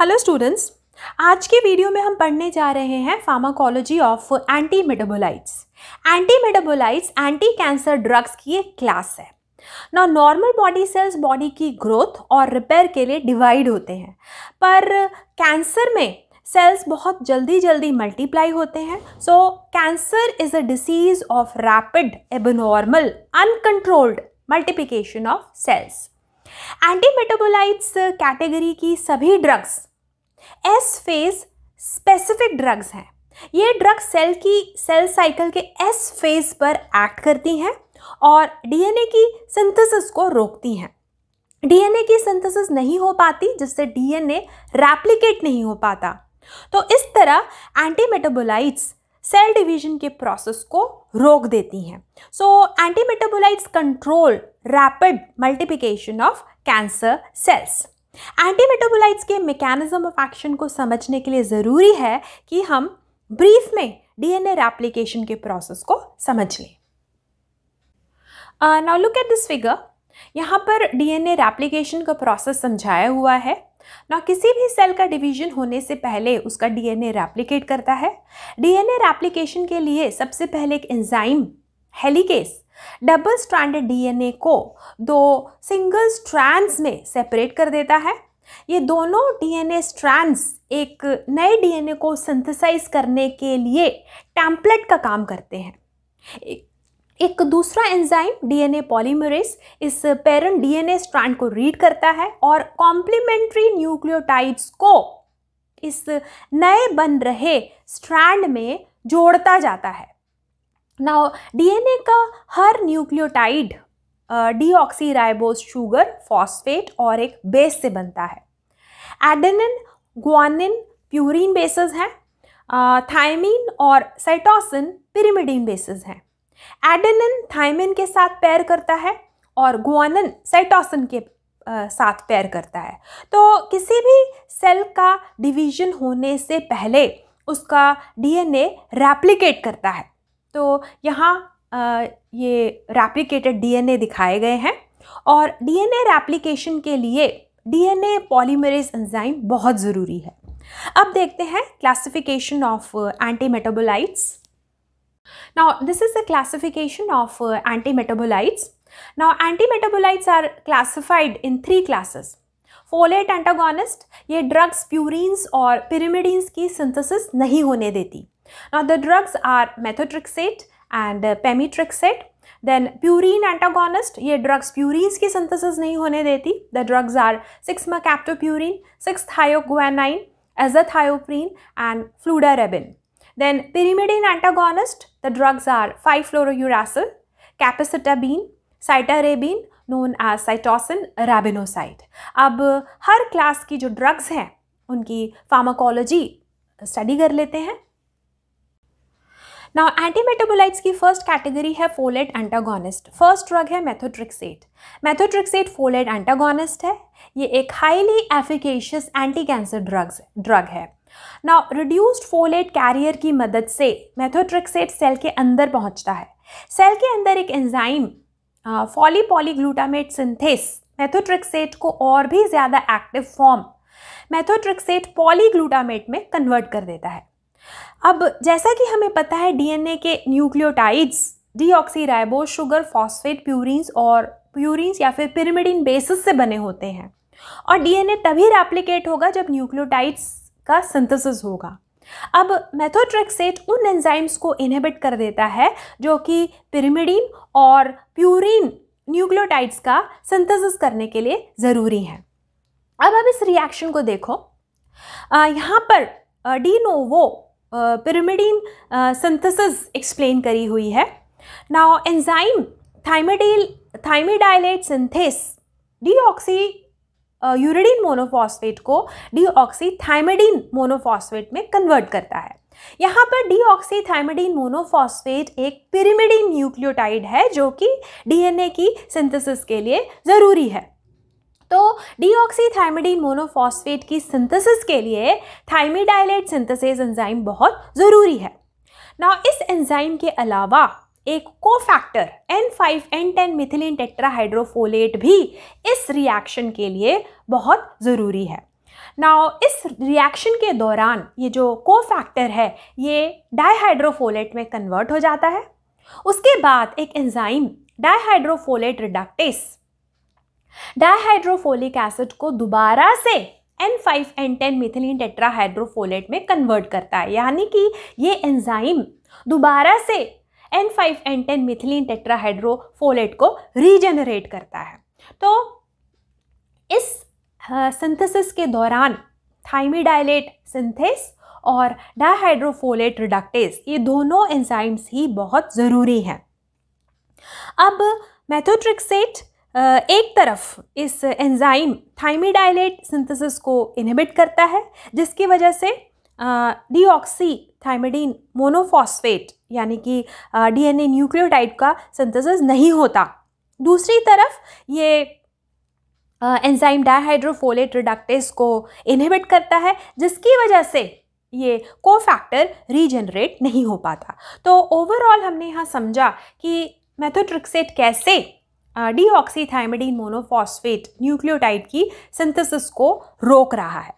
Hello students आज के video में हम पढ़ने जा रहे हैं pharmacology of antimetabolites antimetabolites anticancer drugs की एक क्लास है ना नॉर्मल बॉडी सेल्स बॉडी की ग्रोथ और रिपेयर के लिए डिवाइड होते हैं पर कैंसर में सेल्स बहुत जल्दी जल्दी मल्टीप्लाई होते हैं so cancer is a disease of rapid abnormal uncontrolled multiplication of cells antimetabolites category की सभी drugs S phase specific drugs हैं ये ड्रग सेल की सेल साइकिल के एस फेज पर एक्ट करती हैं और डीएनए की सिंथेसिस को रोकती हैं डीएनए की सिंथेसिस नहीं हो पाती जिससे डीएनए रेप्लिकेट नहीं हो पाता तो इस तरह एंटी मेटाबोलाइट्स सेल डिवीजन के प्रोसेस को रोक देती हैं so antimetabolites control rapid multiplication of cancer cells antimetabolites के मेकेनिज़्म ऑफ एक्शन को समझने के लिए ज़रूरी है कि हम ब्रीफ में डीएनए रेप्लिकेशन के प्रोसेस को समझ लें now look at this figure यहाँ पर डीएनए रेप्लिकेशन का प्रोसेस समझाया हुआ है ना किसी भी सेल का डिवीजन होने से पहले उसका डीएनए रेप्लिकेट करता है डीएनए रेप्लिकेशन के लिए सबसे पहले एक enzyme helicase double stranded DNA को दो सिंगल स्ट्रैंड्स में सेपरेट कर देता है ये दोनों डीएनए स्ट्रैंड्स एक नए डीएनए को सिंथेसाइज करने के लिए टैम्पलेट का काम करते हैं एक दूसरा एंजाइम डीएनए पॉलीमरेज इस पेरेंट डीएनए स्ट्रैंड को रीड करता है और कॉम्प्लीमेंट्री न्यूक्लियोटाइड्स को इस नए बन रहे स्ट्रैंड में जोड़ता जाता है नाउ डीएनए का हर न्यूक्लियोटाइड डीऑक्सीराइबोज शुगर फॉस्फेट और एक बेस से बनता है एडेनिन ग्वानिन प्यूरिन बेसिस हैं थाइमिन और साइटोसिन पिरिमिडीन बेसिस हैं एडेनिन थायमिन के साथ पैर करता है और ग्वानिन साइटोसिन के आ, साथ पैर करता है तो किसी भी सेल का डिवीजन होने से पहले उसका डीएनए रेप्लिकेट करता है तो यहाँ ये रैप्लिकेटेड डीएनए दिखाए गए हैं और डीएनए रेप्लिकेशन के लिए डीएनए पॉलीमरेज एंजाइम बहुत ज़रूरी है अब देखते हैं classification of antimetabolites this is the classification of antimetabolites now antimetabolites are classified in three classes folate antagonist ये ड्रग्स प्यूरिन्स और पिरिमिडीन्स की सिंथेसिस नहीं होने देती Now the drugs are methotrexate and uh, pemetrexate. Then purine antagonist ये drugs purines की synthesis नहीं होने देती the drugs are six mercaptopurine six thioguanine azathioprine and fludarabine then pyrimidine antagonist the drugs are five fluorouracil capecitabine cytarabine known as cytosine arabinoside अब हर class की जो drugs हैं उनकी फार्माकोलॉजी स्टडी कर लेते हैं नाउ एंटी मेटाबोलाइट्स की फर्स्ट कैटेगरी है फोलेट एंटागोनिस्ट फर्स्ट ड्रग है मैथोट्रिक्सेट मैथोट्रिक्सेट फोलेट एंटागोनिस्ट है ये एक highly efficacious anticancer drugs drug है नाउ रिड्यूस्ड फोलेट कैरियर की मदद से मैथोट्रिक्सेट सेल के अंदर पहुंचता है सेल के अंदर एक enzyme folyl polyglutamate synthase methotrexate को और भी ज़्यादा एक्टिव फॉर्म मैथोट्रिक्सेट पॉलीग्लूटामेट में कन्वर्ट कर देता है अब जैसा कि हमें पता है डीएनए के nucleotides deoxyribose sugar phosphate purines और प्यूरिन्स या फिर पिरिमिडिन बेसिस से बने होते हैं और डीएनए तभी रेप्लिकेट होगा जब न्यूक्लियोटाइड्स का सिंथेसिस होगा अब मेथोट्रेक्सेट उन एंजाइम्स को इनहिबिट कर देता है जो कि पिरिमिडिन और प्यूरिन न्यूक्लियोटाइड्स का सिंथेसिस करने के लिए ज़रूरी है अब अब इस रिएक्शन को देखो यहाँ पर de novo pyrimidine synthesis explain करी हुई है now enzyme thymidyl thymidylate synthase deoxyuridine monophosphate को डीऑक्सी थाइमेडीन मोनोफॉस्फेट में कन्वर्ट करता है यहाँ पर डीऑक्सी थाइमेडीन मोनोफॉस्फेट एक पिरामिडीन न्यूक्लियोटाइड है जो कि डीएनए की सिंथेसिस के लिए ज़रूरी है तो थाइमिडीन मोनोफॉस्फेट की सिंथेसिस के लिए थाइमिडाइलेट सिंथेसिस एंजाइम बहुत ज़रूरी है ना इस एंजाइम के अलावा एक cofactor N N five ten methylene tetrahydrofolate भी इस रिएक्शन के लिए बहुत ज़रूरी है नाउ इस रिएक्शन के दौरान ये जो कोफैक्टर है ये डाइहाइड्रोफोलेट में कन्वर्ट हो जाता है उसके बाद एक enzyme dihydrofolate reductase dihydrofolic acid को दोबारा से N five N ten methylene tetrahydrofolate में कन्वर्ट करता है यानी कि ये एंजाइम दोबारा से N five N ten methylene tetrahydrofolate को रीजनरेट करता है तो इस सिंथेसिस के दौरान थाइमिडाइलेट सिंथेस और डायहाइड्रोफोलेट रिडक्टेस ये दोनों एंजाइम्स ही बहुत ज़रूरी हैं अब मैथोट्रिक्सेट एक तरफ इस एंजाइम थाइमीडाइलेट सिंथेसिस को इनहिबिट करता है जिसकी वजह से डीऑक्सी थाइमिडीन मोनोफॉस्फेट यानी कि डीएनए न्यूक्लियोटाइड का सिंथेसिस नहीं होता दूसरी तरफ ये एंजाइम डायहाइड्रोफोलेट रिडक्टेस को इनहिबिट करता है जिसकी वजह से ये कोफैक्टर रीजनरेट नहीं हो पाता तो ओवरऑल हमने यहाँ समझा कि मैथोट्रिक्सेट कैसे डीऑक्सीथाइमिडीन मोनोफॉस्फेट न्यूक्लियोटाइड की सिंथेसिस को रोक रहा है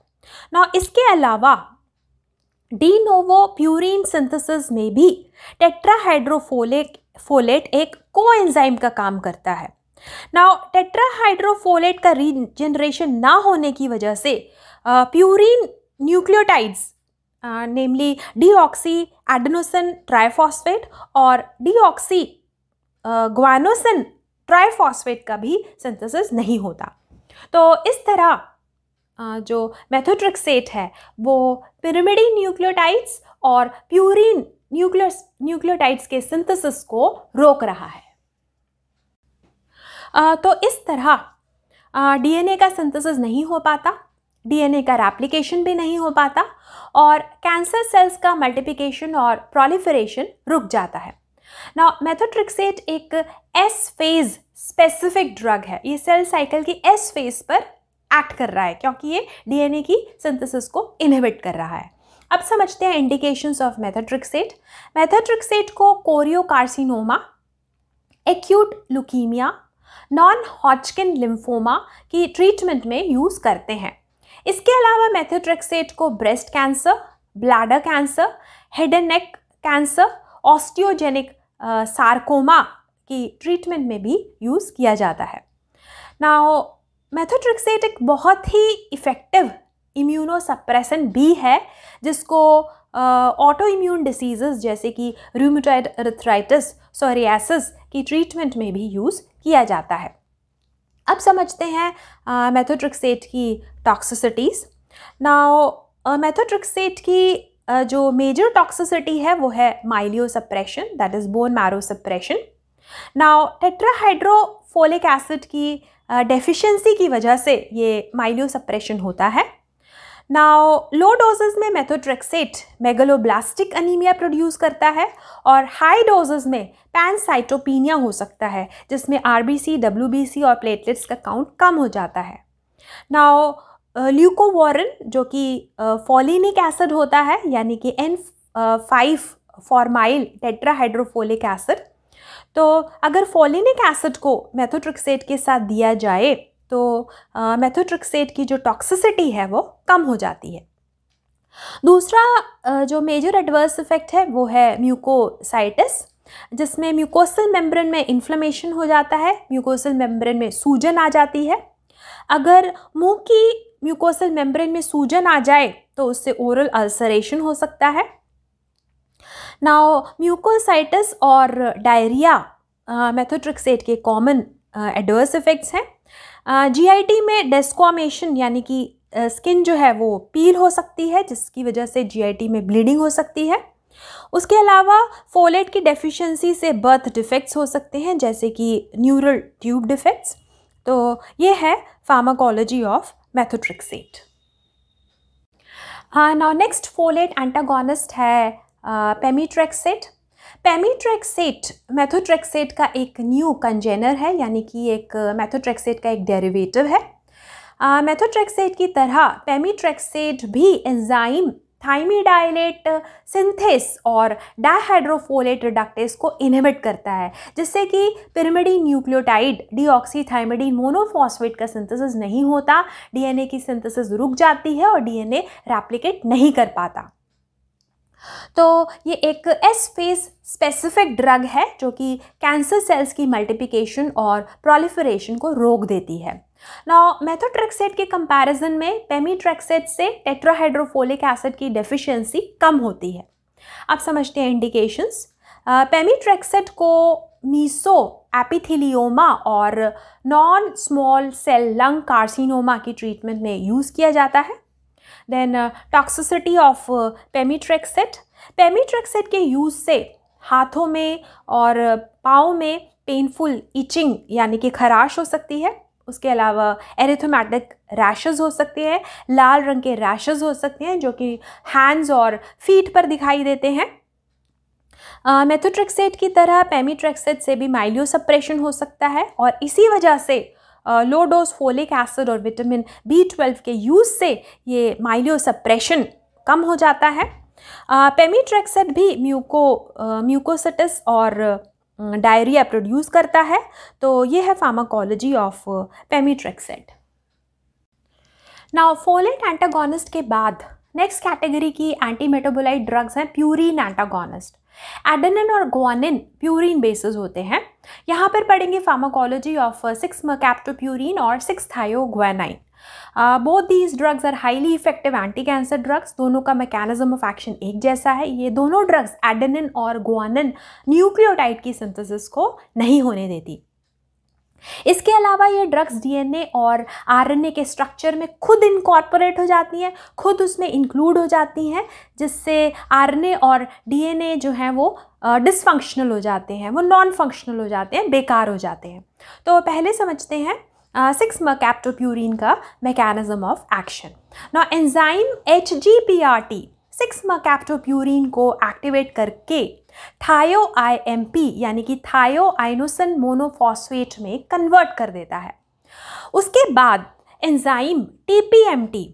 ना इसके अलावा डी नोवो प्यूरिन सिंथेसिस में भी टेट्राहाइड्रोफोलिक फोलेट एक कोएंजाइम का काम करता है नाउ टेट्राहाइड्रोफोलेट का रीजनरेशन ना होने की वजह से purine nucleotides namely deoxyadenosine triphosphate और डीऑक्सी ग्वानोसिन ट्राईफॉस्फेट का भी सिंथेसिस नहीं होता तो इस तरह जो मैथोट्रिक्सेट है वो पिरामिडी न्यूक्लियोटाइड्स और प्यूरिन न्यूक्लियस न्यूक्लियोटाइड्स के सिंथेसिस को रोक रहा है आ, तो इस तरह डीएनए का सिंथेसिस नहीं हो पाता डीएनए का रेप्लिकेशन भी नहीं हो पाता और कैंसर सेल्स का मल्टीप्लिकेशन और प्रोलिफरेशन रुक जाता है ना मेथोट्रिक्सेट एक एस फेज स्पेसिफिक ड्रग है ये सेल साइकिल की एस फेज पर एक्ट कर रहा है क्योंकि ये डीएनए की सिंथेसिस को इनहिबिट कर रहा है अब समझते हैं इंडिकेशंस ऑफ मेथोट्रिक्सेट मेथोट्रिक्सेट को choriocarcinoma acute leukaemia non Hodgkin lymphoma की ट्रीटमेंट में यूज़ करते हैं इसके अलावा मेथोट्रिक्सेट को breast cancer bladder cancer head and neck cancer osteogenic sarcoma की ट्रीटमेंट में भी यूज़ किया जाता है नाओ मैथोट्रिक्सेट एक बहुत ही इफ़ेक्टिव इम्यूनोसप्रेसन भी है जिसको ऑटो इम्यून डिसीज़ जैसे कि रूमोटाइड अर्थराइटिस सोरियासिस की ट्रीटमेंट में भी यूज़ किया जाता है अब समझते हैं मैथोट्रिक्सेट की टॉक्सिसिटीज़ नाउ मैथोट्रिक्सेट की जो मेजर टॉक्सिसिटी है वो है myelosuppression that is bone marrow suppression now tetrahydrofolic acid की डेफिशिएंसी की वजह से ये माइलियो सप्रेशन होता है नाउ लो डोजेज में मेथोट्रेक्सेट मेगलोब्लास्टिक अनीमिया प्रोड्यूस करता है और हाई डोजेज में पैनसाइटोपिनिया हो सकता है जिसमें R B C W B C और प्लेटलेट्स का काउंट कम हो जाता है नाउ ल्यूकोवॉरन जो कि फॉलिनिक एसिड होता है यानी कि N five formyl tetrahydrofolic acid तो अगर फॉलिनिक एसिड को मेथोट्रिक्सेट के साथ दिया जाए तो मेथोट्रिक्सेट की जो टॉक्सिसिटी है वो कम हो जाती है दूसरा जो मेजर एडवर्स इफेक्ट है वो है म्यूकोसाइटिस जिसमें म्यूकोसल मेम्ब्रेन में इन्फ्लेमेशन हो जाता है म्यूकोसल मेम्ब्रेन में सूजन आ जाती है अगर मुंह की म्यूकोसल मेम्ब्रेन में सूजन आ जाए तो उससे ओरल अल्सरेशन हो सकता है नाउ म्यूकोसाइटिस और डायरिया मेथोट्रिक्सेट के कॉमन एडवर्स इफेक्ट्स हैं जीआईटी में डेस्कोमेशन यानी कि स्किन जो है वो पील हो सकती है जिसकी वजह से जीआईटी में ब्लीडिंग हो सकती है उसके अलावा फोलेट की डेफिशिएंसी से बर्थ डिफेक्ट्स हो सकते हैं जैसे कि न्यूरल ट्यूब डिफेक्ट्स तो ये है फार्माकोलॉजी ऑफ methotrexate. हाँ now next folate antagonist है पेमीट्रेक्सेट पेमीट्रेक्सेट मैथोट्रेक्सेट का एक न्यू कंजेनर है यानी कि एक मैथोट्रेक्सेट uh, का एक डेरिवेटिव है मैथोट्रेक्सेट uh, की तरह पेमीट्रेक्सेट भी एंजाइम थाइमीडाइलेट सिंथेस और डायहाइड्रोफोलेट रिडक्टेस को इनहिबिट करता है जिससे कि पिरमिडीन न्यूक्लियोटाइड डीऑक्सीथाइमिडीन मोनोफॉस्फेट का सिंथेसिस नहीं होता डीएनए की सिंथेसिस रुक जाती है और डीएनए रेप्लिकेट नहीं कर पाता तो ये एक एस फेस स्पेसिफिक ड्रग है जो कि कैंसर सेल्स की मल्टीप्लिकेशन और प्रोलिफरेशन को रोक देती है नाउ मेथोट्रेक्सेट के कंपैरिजन में पेमीट्रेक्सेट से टेट्राहाइड्रोफोलिक एसिड की डेफिशिएंसी कम होती है अब समझते हैं इंडिकेशंस पेमीट्रेक्सेट को मीसो एपिथिलियोमा और non small cell lung carcinoma की ट्रीटमेंट में यूज़ किया जाता है then toxicity of pemetrexed pemetrexed के यूज़ से हाथों में और पाँव में पेनफुल इचिंग यानी कि खराश हो सकती है उसके अलावा एरिथोमेटिक रैशेज़ हो सकते हैं लाल रंग के रैशेज़ हो सकते हैं जो कि हैंड्स और फीट पर दिखाई देते हैं मेथोट्रेक्सेट uh, की तरह पेमीट्रेक्सेट से भी माइलियो सप्रेशन हो सकता है और इसी वजह से लो डोज फोलिक एसिड और विटामिन बी ट्वेल्व के यूज़ से ये माइलियो सप्रेशन कम हो जाता है पेमीट्रेक्सेट भी म्यूको म्यूकोसिटिस और डायरिया प्रोड्यूस करता है तो ये है pharmacology of pemetrexed now folate antagonist के बाद नेक्स्ट कैटेगरी की एंटी मेटाबोलाइट ड्रग्स हैं प्यूरिन एंटागोनिस्ट एडेनिन और गुआनिन प्यूरिन बेसिस होते हैं यहाँ पर पढ़ेंगे फार्माकोलॉजी ऑफ सिक्स कैप्टोप्यूरिन और six thioguanine both these drugs are highly effective anticancer drugs दोनों का मैकेनिज्म ऑफ एक्शन एक जैसा है ये दोनों ड्रग्स एडेनिन और गुआनिन न्यूक्लियोटाइड की सिंथेसिस को नहीं होने देती इसके अलावा ये ड्रग्स डीएनए और आरएनए के स्ट्रक्चर में खुद इनकॉर्पोरेट हो जाती हैं खुद उसमें इंक्लूड हो जाती हैं जिससे आरएनए और डीएनए जो हैं वो डिसफंक्शनल हो जाते हैं वो नॉन फंक्शनल हो जाते हैं बेकार हो जाते हैं तो पहले समझते हैं सिक्स मकैप्टोप्यूरिन का मैकेनिज्म ऑफ एक्शन ना enzyme H G P R T six mercaptopurine को एक्टिवेट करके थायो आई एम पी यानी कि थायो आइनोसन मोनोफॉस्फेट में कन्वर्ट कर देता है उसके बाद enzyme T P M T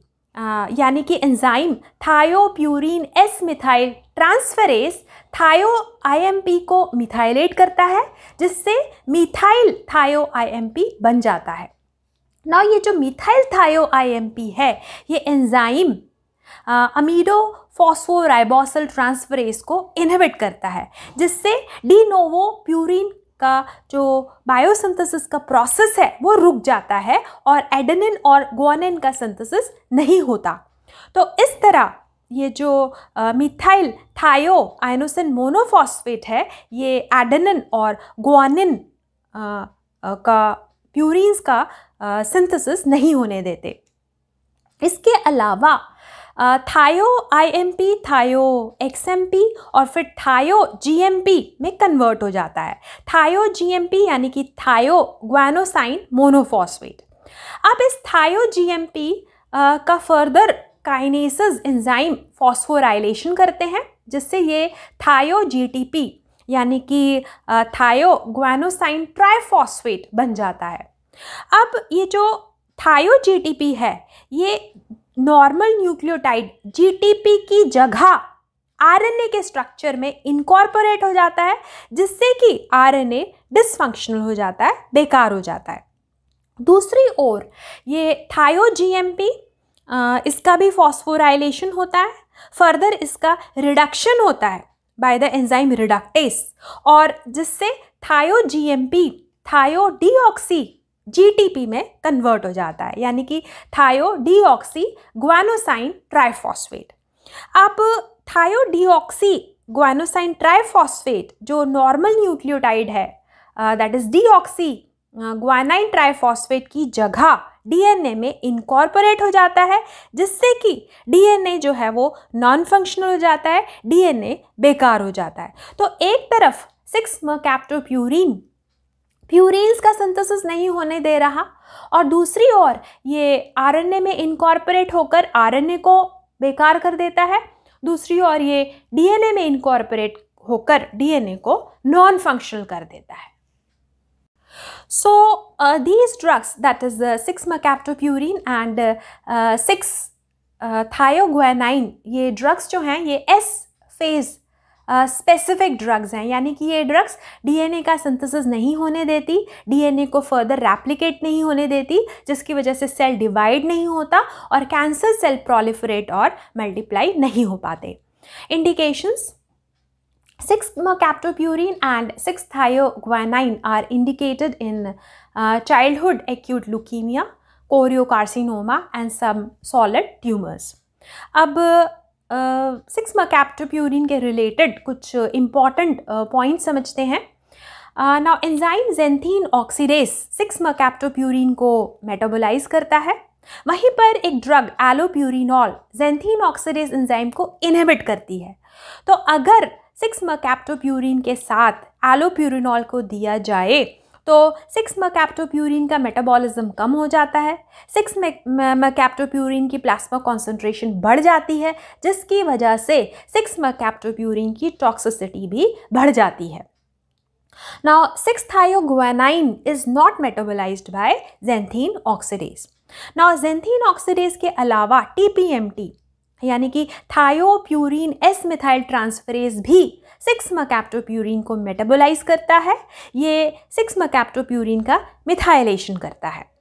यानी कि enzyme thiopurine S methyltransferase thio IMP को मिथाइलेट करता है जिससे मिथाइल थायो आईएमपी बन जाता है ना ये जो मिथाइल थायो आईएमपी है ये एंजाइम अमीडो फॉस्फोराइबोसल ट्रांसफरेस को इनहिबिट करता है जिससे डी नोवो प्यूरिन का जो बायोसिंथेसिस का प्रोसेस है वो रुक जाता है और एडेनिन और गुआनिन का सिंथेसिस नहीं होता तो इस तरह ये जो मिथाइल थायो आयनोसिन मोनोफॉस्फेट है ये एडेनिन और गुआनिन का प्यूरिन का सिंथेसिस नहीं होने देते इसके अलावा थायो आईएमपी थायो एक्सएमपी और फिर थायो जीएमपी में कन्वर्ट हो जाता है थायो जीएमपी यानी कि थायो ग्वानोसाइन मोनोफॉस्फेट अब इस थायो जीएमपी का फर्दर काइनेसिस एंजाइम फॉस्फोराइलेशन करते हैं जिससे ये थायो जीटीपी यानी कि थायो ग्वानोसाइन ट्राइफॉस्फेट बन जाता है अब ये जो थायो जीटीपी है ये नॉर्मल न्यूक्लियोटाइड जीटीपी की जगह आरएनए के स्ट्रक्चर में इनकॉर्पोरेट हो जाता है जिससे कि आरएनए डिसफंक्शनल हो जाता है बेकार हो जाता है दूसरी ओर ये थायो थायोजीएमपी इसका भी फॉस्फोराइलेशन होता है फर्दर इसका रिडक्शन होता है बाय द एंजाइम रिडक्टेस और जिससे पी थायो डीऑक्सी जीटीपी में कन्वर्ट हो जाता है यानी कि थायो डीऑक्सी ग्वानोसाइन ट्राइफॉस्फेट अब थायो डीऑक्सी ग्वानोसाइन ट्राइफॉस्फेट जो नॉर्मल न्यूक्लियोटाइड है that is deoxyguanine triphosphate की जगह डीएनए में इनकॉर्पोरेट हो जाता है जिससे कि डीएनए जो है वो नॉन फंक्शनल हो जाता है डीएनए बेकार हो जाता है तो एक तरफ सिक्स कैप्टोप्यूरिन प्यूरिन्स का सिंथेसिस नहीं होने दे रहा और दूसरी ओर ये आरएनए में इनकॉर्पोरेट होकर आरएनए को बेकार कर देता है दूसरी ओर ये डीएनए में इनकॉर्पोरेट होकर डीएनए को नॉन फंक्शनल कर देता है so these drugs that is six uh, and six thioguanine ये ड्रग्स जो हैं ये एस फेज स्पेसिफिक ड्रग्स हैं यानी कि ये ड्रग्स डीएनए का सिंथेसिस नहीं होने देती डीएनए को फर्दर रेप्लिकेट नहीं होने देती जिसकी वजह से सेल डिवाइड नहीं होता और कैंसर सेल प्रोलिफरेट और मल्टीप्लाई नहीं हो पाते indications six mercaptopurine and six thioguanine are indicated in childhood acute leukaemia choriocarcinoma and some solid tumours अब सिक्स कैप्टोप्यूरिन के रिलेटेड कुछ इम्पॉर्टेंट uh, पॉइंट uh, समझते हैं now enzyme xanthine oxidase six mercaptopurine को metabolise करता है वहीं पर एक drug allopurinol xanthine oxidase enzyme को इनहिबिट करती है तो अगर सिक्स कैप्टोप्यूरिन के साथ एलोप्यूरिनॉल को दिया जाए तो सिक्स मकैप्टोप्यूरिन का मेटाबॉलिज्म कम हो जाता है सिक्स मकैप्टोप्यूरिन की प्लाज्मा कॉन्सेंट्रेशन बढ़ जाती है जिसकी वजह से सिक्स मकैप्टोप्यूरिन की टॉक्सिसिटी भी बढ़ जाती है now six thioguanine is not metabolise by xanthine oxidase now xanthine oxidase के अलावा टी यानी कि थायोप्यूरिन एस मिथाइल ट्रांसफरेज भी सिक्स मकैप्टोप्यूरिन को मेटाबोलाइज करता है ये सिक्स मकैप्टोप्यूरिन का मिथाइलेशन करता है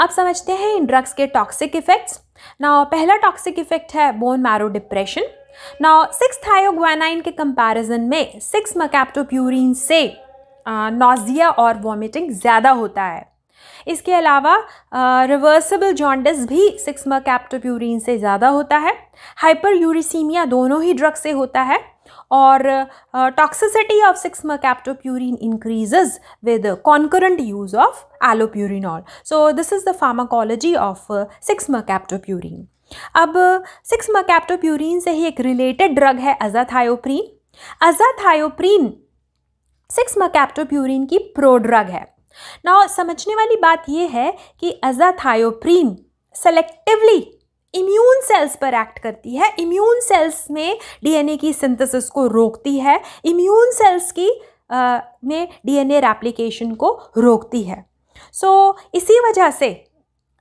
अब समझते हैं इन ड्रग्स के टॉक्सिक इफेक्ट्स ना पहला टॉक्सिक इफेक्ट है बोन मैरो डिप्रेशन ना सिक्स थायोग्वानाइन के कंपैरिजन में सिक्स मकैप्टोप्यूरिन से नोजिया और वॉमिटिंग ज़्यादा होता है इसके अलावा रिवर्सिबल जॉन्डस भी सिक्स मकैप्टोप्यूरिन से ज़्यादा होता है हाइपर यूरिसीमिया दोनों ही ड्रग से होता है और toxicity of six mercaptopurine increases with concurrent use of allopurinol so this is the pharmacology of six mercaptopurine अब सिक्स मैप्टोप्यूरिन से ही एक रिलेटेड ड्रग है अजाथायोप्रीन अजाथायोप्रीन सिक्स मैप्टोप्यूरिन की प्रोड्रग है ना समझने वाली बात यह है कि अजाथायोप्रीन सेलेक्टिवली इम्यून सेल्स पर एक्ट करती है इम्यून सेल्स में डीएनए की सिंथेसिस को रोकती है इम्यून सेल्स की आ, में डीएनए रेप्लिकेशन को रोकती है सो so, इसी वजह से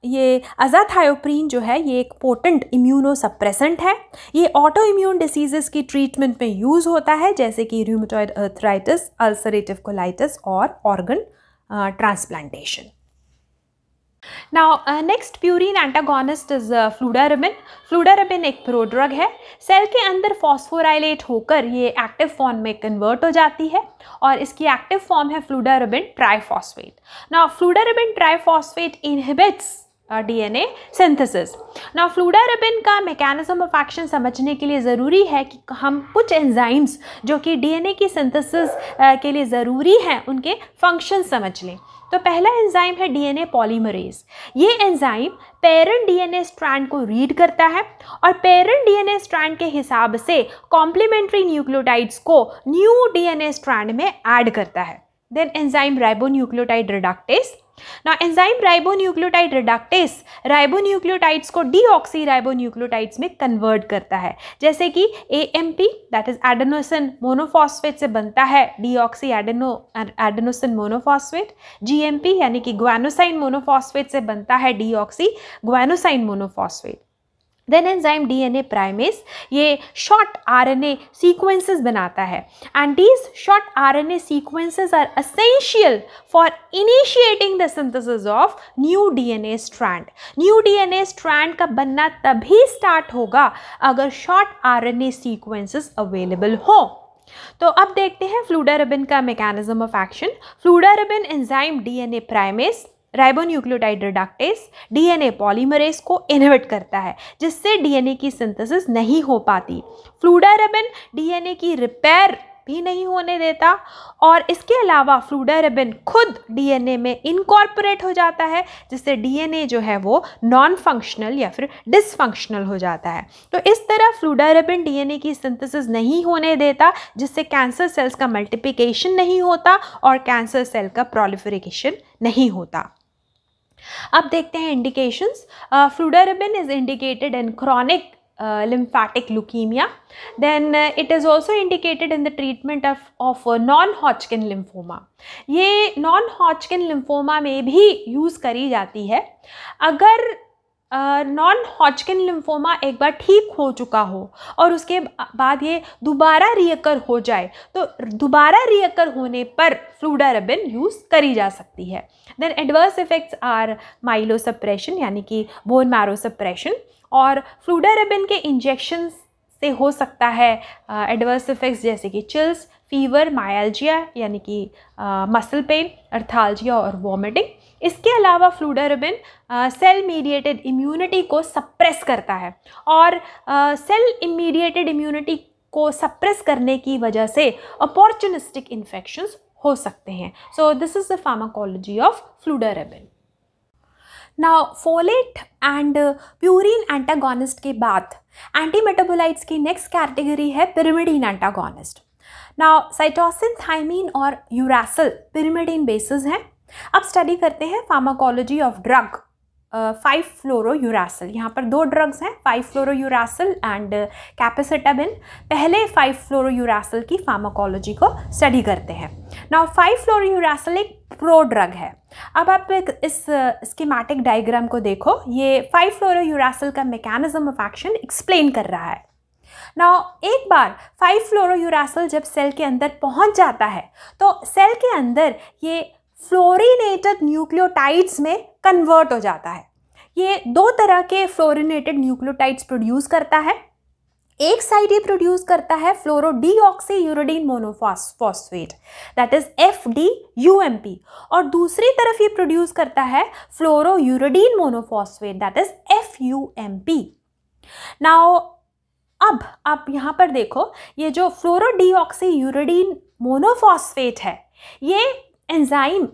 ये अजाथायोप्रीन जो है ये एक पोटेंट इम्यूनोसप्रेसेंट है ये ऑटो इम्यून डिसीजेस की ट्रीटमेंट में यूज़ होता है जैसे कि रूमेटॉइड अर्थराइटिस अल्सरेटिव कोलाइटिस और organ transplantation Now next uh, next purine antagonist is fludarabine fludarabine एक प्रोड्रग है सेल के अंदर फॉस्फोराइलेट होकर ये एक्टिव फॉर्म में कन्वर्ट हो जाती है और इसकी एक्टिव फॉर्म है फ्लूडारबिन ट्राइफॉस्फेट ना fludarabine triphosphate inhibits DNA synthesis ना फ्लूडारेबिन का मैकेनिज्म ऑफ एक्शन समझने के लिए ज़रूरी है कि हम कुछ एंजाइम्स जो कि डीएनए की सिंथेसिस के लिए ज़रूरी हैं उनके फंक्शन समझ लें तो पहला एंजाइम है डीएनए पॉलीमरेज ये एंजाइम पेरेंट डीएनए स्ट्रैंड को रीड करता है और पेरेंट डीएनए स्ट्रैंड के हिसाब से कॉम्प्लीमेंट्री न्यूक्लियोटाइड्स को न्यू डीएनए स्ट्रैंड में ऐड करता है देन एंजाइम राइबोन्यूक्लियोटाइड रिडक्टेस ना एंजाइम राइबोन्यूक्लियोटाइड रिडक्टेस राइबोन्यूक्लियोटाइड्स को डीऑक्सी राइबोन्यूक्लियोटाइड्स में कन्वर्ट करता है जैसे कि A M P that is adenosine monophosphate से बनता है deoxy adeno adenosine monophosphate G M P यानी कि ग्वानोसाइन मोनोफॉस्फेट से बनता है deoxyguanosine monophosphate then enzyme DNA primase ये शॉर्ट आरएनए सीक्वेंसेस बनाता है and these short RNA sequences are essential for initiating the synthesis of new DNA strand new DNA strand का बनना तभी स्टार्ट होगा अगर शॉर्ट आरएनए सीक्वेंसेस अवेलेबल हो तो अब देखते हैं फ्लूडारबिन का mechanism of action fludarabine enzyme DNA primase ribonucleotide reductase DNA polymerase को इनहिबिट करता है जिससे डीएनए की सिंथेसिस नहीं हो पाती फ्लूडारेबिन डीएनए की रिपेयर भी नहीं होने देता और इसके अलावा फ्लूडारेबिन खुद डीएनए में इनकॉर्पोरेट हो जाता है जिससे डीएनए जो है वो नॉन फंक्शनल या फिर डिसफंक्शनल हो जाता है तो इस तरह फ्लूडारेबिन डीएनए की सिंथेसिस नहीं होने देता जिससे कैंसर सेल्स का मल्टीप्लिकेशन नहीं होता और कैंसर सेल का प्रोलिफिकेशन नहीं होता अब देखते हैं indications fludarabine is indicated in chronic lymphatic leukaemia then it is also indicated in the treatment of of non Hodgkin lymphoma ये नॉन हॉचकिन लिम्फोमा में भी यूज़ करी जाती है अगर नॉन हॉचकिन लिम्फोमा एक बार ठीक हो चुका हो और उसके बाद ये दोबारा रिएकर हो जाए तो दोबारा रिएकर होने पर फ्लूडारबिन यूज़ करी जा सकती है then adverse effects are myelosuppression यानी कि बोन मैरो सप्रेशन और फ्लूडारबिन के इंजेक्शन से हो सकता है एडवर्स इफ़ेक्ट्स जैसे कि चिल्स फीवर मायल्जिया यानी कि मसल पेन अर्थालजिया और वॉमिटिंग इसके अलावा फ्लूडरबिन सेल मीडिएटेड इम्यूनिटी को सप्रेस करता है और सेल इमीडिएटेड इम्यूनिटी को सप्रेस करने की वजह से अपॉर्चुनिस्टिक इन्फेक्शंस हो सकते हैं so this is the pharmacology of fludarabine now folate and purine antagonist के बाद एंटी मेटाबोलाइट्स की नेक्स्ट कैटेगरी है pyrimidine antagonist now cytosine thymine और यूरासल पिरिमिडीन बेसिस हैं अब स्टडी करते हैं pharmacology of drug five fluorouracil यहाँ पर दो ड्रग्स हैं फाइव फ्लोरो यूरासल एंड कैपेसिटाबिन पहले फाइव फ्लोरो यूरासल की फार्माकोलॉजी को स्टडी करते हैं नाउ फाइव फ्लोरो यूरासल एक प्रो ड्रग है अब आप एक इस स्कीमेटिक डायग्राम को देखो ये फाइव फ्लोरो यूरासल का मेकेनिज्म ऑफ एक्शन एक्सप्लेन कर रहा है ना एक बार फाइव फ्लोरो यूरासल जब सेल के अंदर पहुंच जाता है तो सेल के अंदर ये फ्लोरिनेटेड न्यूक्लियोटाइड्स में कन्वर्ट हो जाता है ये दो तरह के फ्लोरिनेटेड न्यूक्लियोटाइड्स प्रोड्यूस करता है एक साइड ये प्रोड्यूस करता है fluorodeoxyuridine monophosphate that is F D U M P और दूसरी तरफ ये प्रोड्यूस करता है fluorouridine monophosphate that is F U M P now अब आप यहाँ पर देखो ये जो फ्लोरोडीऑक्सी यूरोडीन मोनोफॉसफेट है ये एंजाइम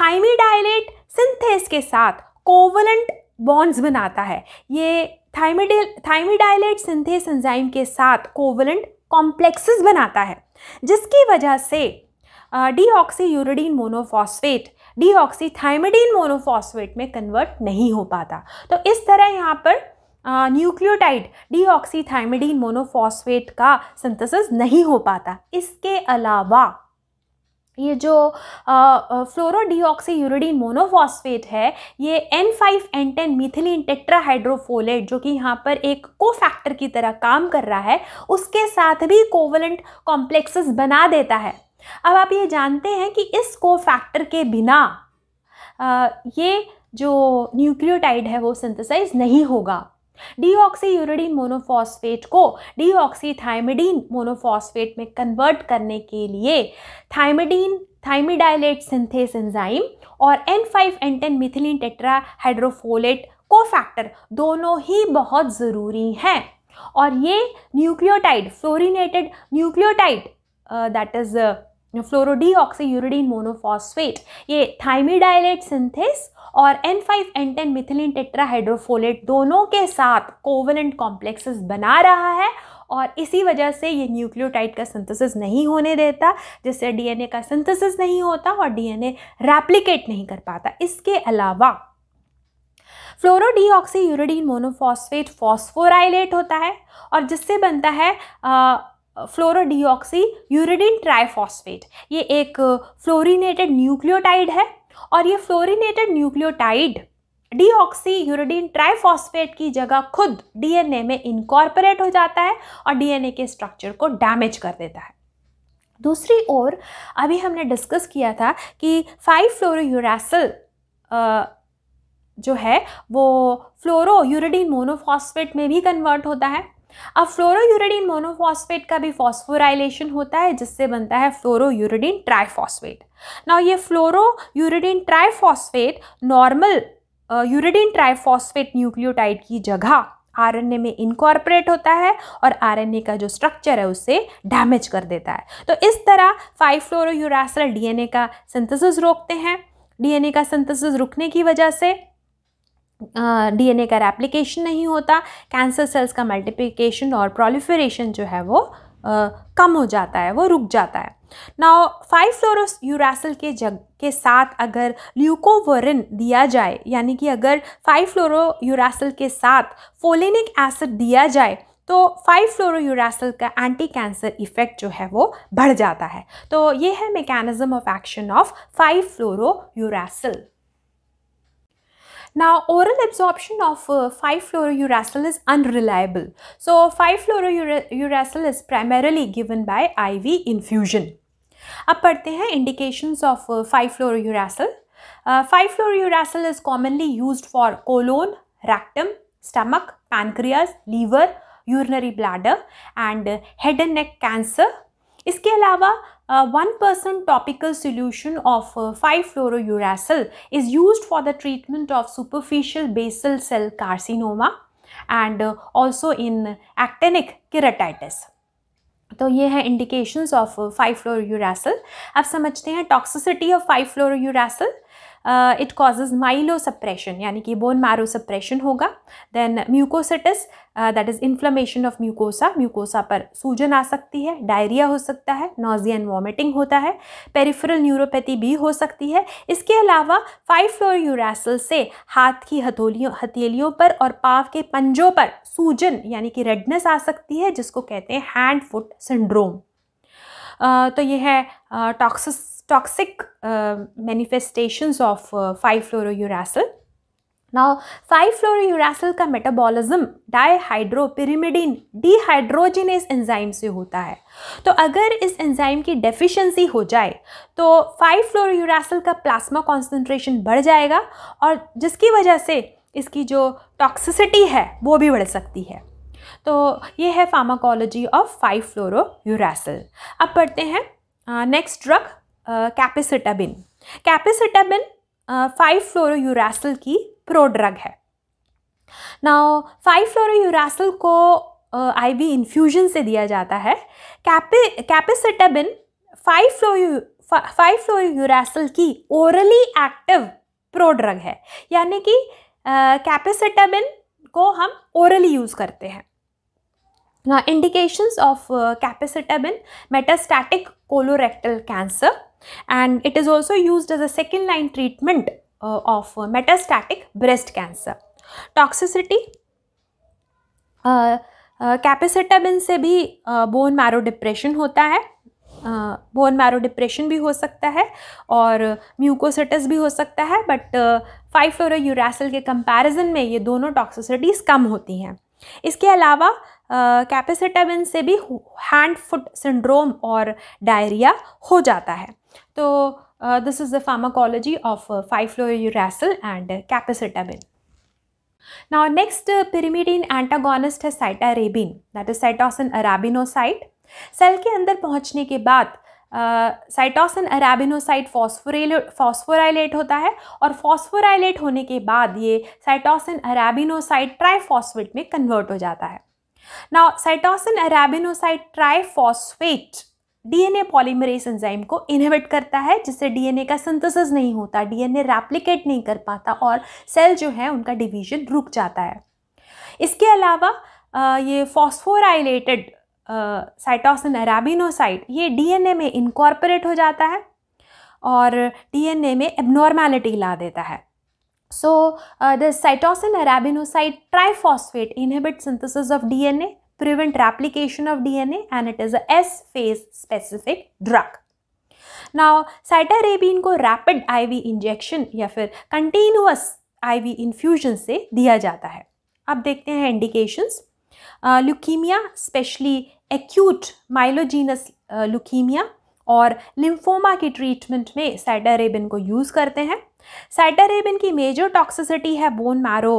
थाइमीडाइलेट सिंथेस के साथ कोवलेंट बॉन्ड्स बनाता है ये थाइमीडेल थाइमीडाइलेट सिंथेस एंजाइम के साथ कोवलेंट कॉम्प्लेक्सेस बनाता है जिसकी वजह से deoxyuridine monophosphate deoxythymidine monophosphate में कन्वर्ट नहीं हो पाता तो इस तरह यहाँ पर न्यूक्लियोटाइड डीऑक्सीथाइमिडीन मोनोफॉस्फेट का सिंथेसिस नहीं हो पाता इसके अलावा ये जो फ्लोरोडीऑक्सी यूरिडीन मोनोफॉस्फेट है ये N five N ten methylene tetrahydrofolate जो कि यहाँ पर एक कोफैक्टर की तरह काम कर रहा है उसके साथ भी कोवलेंट कॉम्प्लेक्सेस बना देता है अब आप ये जानते हैं कि इस कोफैक्टर के बिना आ, ये जो न्यूक्लियोटाइड है वो सिंथेसाइज नहीं होगा डीऑक्सी यूरिडीन मोनोफॉस्फेट को थाइमिडीन मोनोफॉस्फेट में कन्वर्ट करने के लिए थाइमिडीन थाइमिडाइलेट सिंथेस एंजाइम और N five N ten methylene tetrahydrofolate cofactor दोनों ही बहुत ज़रूरी हैं और ये nucleotide fluorinated nucleotide that uh, is fluorodeoxyuridine monophosphate ये थाइमीडाइलेट सिंथेस और N five N ten methylene tetrahydrofolate दोनों के साथ कोवलेंट कॉम्प्लेक्सेस बना रहा है और इसी वजह से ये न्यूक्लियोटाइड का सिंथेसिस नहीं होने देता जिससे डीएनए का सिंथेसिस नहीं होता और डीएनए रेप्लिकेट नहीं कर पाता इसके अलावा फ्लोरोडीऑक्सी यूरिडीन मोनोफॉस्फेट फॉस्फोराइलेट होता है और जिससे बनता है आ, फ्लोरोडीऑक्सी यूरिडिन ट्राइफॉस्फेट ये एक फ्लोरिनेटेड न्यूक्लियोटाइड है और ये fluorinated nucleotide deoxyuridine triphosphate की जगह खुद डीएनए में इनकॉर्पोरेट हो जाता है और डीएनए के स्ट्रक्चर को डैमेज कर देता है दूसरी ओर अभी हमने डिस्कस किया था कि फाइव फ्लोरो यूरासल जो है वो फ्लोरो यूरिडीन मोनोफॉस्फेट में भी कन्वर्ट होता है अब फ्लोरोयूरिडीन मोनोफॉस्फेट का भी फॉस्फोराइलेशन होता है जिससे बनता है फ्लोरोयूरिडीन ट्राइफॉस्फेट ना ये fluorouridine triphosphate normal uridine triphosphate nucleotide की जगह आरएनए में इनकॉर्पोरेट होता है और आरएनए का जो स्ट्रक्चर है उसे डैमेज कर देता है तो इस तरह फाइव फ्लोरोयूरासल डीएनए का सिंथेसिस रोकते हैं डीएनए का सिंथेसिस रुकने की वजह से डीएनए का रेप्लीकेशन नहीं होता कैंसर सेल्स का मल्टीप्लिकेशन और प्रोलिफरेशन जो है वो आ, कम हो जाता है वो रुक जाता है नाउ फाइव फ्लोरस यूरासल के जग के साथ अगर ल्यूकोवरिन दिया जाए यानी कि अगर फाइव फ्लोरो यूरासल के साथ फोलिनिक एसिड दिया जाए तो फाइव फ्लोरो यूरासल का एंटी कैंसर इफेक्ट जो है वो बढ़ जाता है तो ये है mechanism of action of five fluorouracil Now, oral absorption of 5-fluorouracil uh, is unreliable. So, 5-fluorouracil is primarily given by IV infusion. अब पढ़ते हैं indications of 5-fluorouracil. Uh, 5-fluorouracil uh, is commonly used for colon, rectum, stomach, pancreas, liver, urinary bladder and head and neck cancer. इसके 1% topical solution of 5-fluorouracil uh, is used for the treatment of superficial basal cell carcinoma and uh, also in actinic keratitis. So of ये uh, 5-fluorouracil. Now, let's understand the toxicity of 5-fluorouracil. It causes myelosuppression यानी कि bone marrow suppression होगा then mucositis that is inflammation of mucosa mucosa पर सूजन आ सकती है diarrhoea हो सकता है नोजिया एंड वॉमिटिंग होता है पेरिफेरल न्यूरोपैथी भी हो सकती है इसके अलावा फाइव फ्लोर यूरासल से हाथ की हथोलियों हथेलियों पर और पाव के पंजों पर सूजन यानी कि रेडनेस आ सकती है जिसको कहते हैं हैंड फुट सिंड्रोम तो ये है toxic uh, toxic uh, manifestations of uh, 5-fluorouracil. Now 5-fluorouracil का मेटाबॉलिज्म डायहाइड्रोपिरिमिडीन डीहाइड्रोजिनेस एंजाइम से होता है तो अगर इस एंजाइम की डेफिशिएंसी हो जाए तो 5-फ्लोरोयूरासिल का प्लाज्मा कॉन्सेंट्रेशन बढ़ जाएगा और जिसकी वजह से इसकी जो टॉक्सिसिटी है वो भी बढ़ सकती है तो ये है pharmacology of five fluorouracil अब पढ़ते हैं next uh, drug capecitabine capecitabine five uracil की प्रोड्रग है नाउ फाइव फ्लोरो यूरासल को आई वी इन्फ्यूजन से दिया जाता है कैपे कैपेसिटाबिन फाइव फ्लोरो फाइव यूरासल की ओरली एक्टिव प्रोड्रग है यानी कि कैपेसिटाबिन को हम ओरली यूज़ करते हैं Now indications of uh, in metastatic colorectal cancer and it is also used as a second line treatment uh, of uh, metastatic breast cancer. Toxicity uh, uh, कैपेसिटाबिन से भी bone marrow depression होता है bone marrow depression भी हो सकता है और म्यूकोसिटिस भी हो सकता है बट फाइव फ्लोरो यूरासिल के कंपैरिजन में ये दोनों टॉक्सिसिटीज़ कम होती हैं इसके अलावा कैपेसिटाबिन से भी हैंड फुट सिंड्रोम और डायरिया हो जाता है तो this is the pharmacology of five fluorouracil and capecitabine now next uh, antagonist है cytarabine that is cytosin arabinoside cell के अंदर पहुंचने के बाद साइटोसन अराबिनोसाइट फॉस्फोराइलेट होता है और फॉस्फोराइलेट होने के बाद ये साइटोसन अराबिनोसाइट ट्राइफॉस्फेट में कन्वर्ट हो जाता है now cytosine arabinocyte triphosphate DNA polymerase enzyme को इनहिबिट करता है जिससे डीएनए का सिंथेसिस नहीं होता डीएनए रेप्लिकेट नहीं कर पाता और सेल जो है उनका डिवीजन रुक जाता है इसके अलावा ये फॉस्फोराइलेटेड साइटोसिन अराबिनोसाइट ये डीएनए में इनकॉर्पोरेट हो जाता है और डीएनए में एबनॉर्मैलिटी ला देता है So uh, the cytosine arabinoside triphosphate inhibits synthesis of DNA, prevent replication of DNA and it is a S phase specific drug. Now cytarabine ko rapid IV injection ya fir continuous IV infusion se diya jata hai ab dekhte hain indications. Uh, leukemia, specially acute myelogenous uh, leukemia, और lymphoma की treatment में cytarabine को use करते हैं cytarabine की major toxicity है bone marrow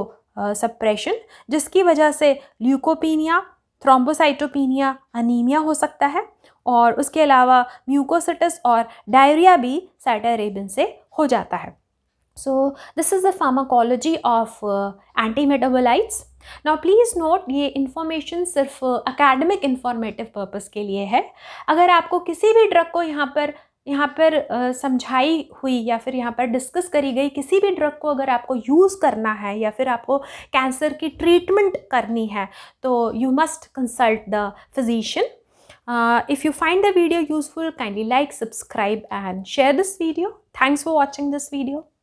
suppression जिसकी वजह से ल्यूकोपीनिया थ्रोम्बोसाइटोपीनिया अनीमिया हो सकता है और उसके अलावा म्यूकोसिटिस और डायरिया भी साइटारेबिन से हो जाता है so this is the pharmacology of antimetabolites now please note ये इन्फॉर्मेशन सिर्फ अकेडमिक इन्फॉर्मेटिव पर्पज़ के लिए है अगर आपको किसी भी ड्रग को यहाँ पर यहाँ पर uh, समझाई हुई या फिर यहाँ पर डिस्कस करी गई किसी भी ड्रग को अगर आपको यूज़ करना है या फिर आपको कैंसर की ट्रीटमेंट करनी है तो you must consult the physician if you find the video useful kindly like subscribe and share this video thanks for watching this video